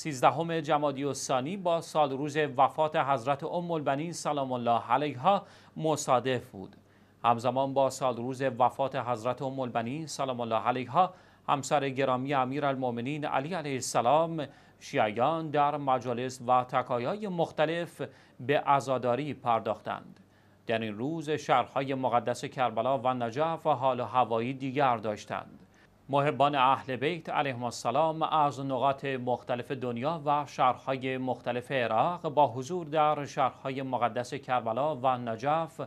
سیزدهم جمادی الثانی با سال روز وفات حضرت ام البنین سلام الله علیها مصادف بود همزمان با سال روز وفات حضرت ام البنین سلام الله علیها همسر گرامی امیر علی علیه السلام شیعیان در مجالس و تکایای مختلف به ازاداری پرداختند در این روز شهرهای مقدس کربلا و نجف و حال و هوایی دیگر داشتند محبان اهل بیت علیهم السلام از نقاط مختلف دنیا و شهرهای مختلف عراق با حضور در شهرهای مقدس کربلا و نجف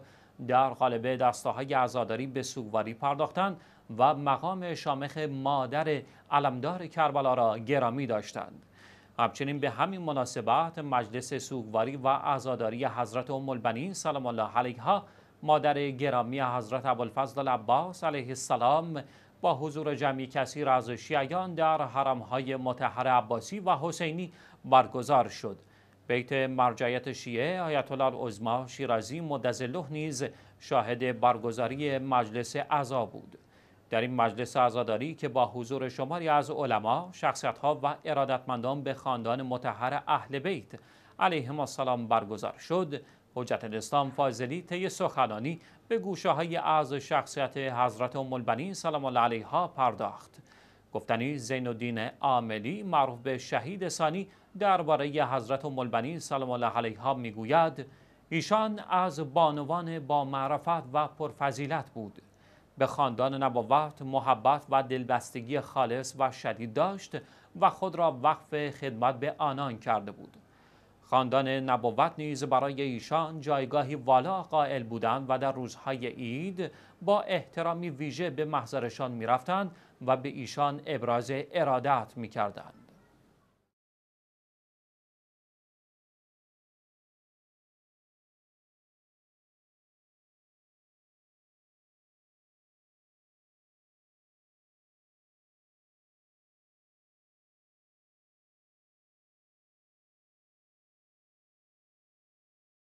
در قالب دسته های عزاداری به سوگواری پرداختند و مقام شامخ مادر علمدار کربلا را گرامی داشتند. همچنین به همین مناسبت مجلس سوگواری و عزاداری حضرت ام البنین سلام الله علیها مادر گرامی حضرت ابوالفضل عباس علیه السلام با حضور جمعی کثیر از شیعیان در حرمهای متحر عباسی و حسینی برگزار شد بیت مرجعیت شیعه آیت الله شیرازی مدزله نیز شاهد برگزاری مجلس عزا بود در این مجلس عزاداری که با حضور شماری از علما، شخصیتها و ارادتمندان به خاندان متحر اهل بیت علیهم السلام برگزار شد حجت الاسلام فاضلی طی سخنانی به گوشه های شخصیت حضرت ام البنین سلام الله علیها پرداخت گفتنی زین الدین عاملی معروف به شهید ثانی درباره حضرت ام البنین سلام الله علیها میگوید ایشان از بانوان با معرفت و پرفضیلت بود به خاندان نبوت محبت و دلبستگی خالص و شدید داشت و خود را وقف خدمت به آنان کرده بود خاندان نبوت نیز برای ایشان جایگاهی والا قائل بودند و در روزهای عید با احترامی ویژه به محضرشان میرفتند و به ایشان ابراز ارادت میکردند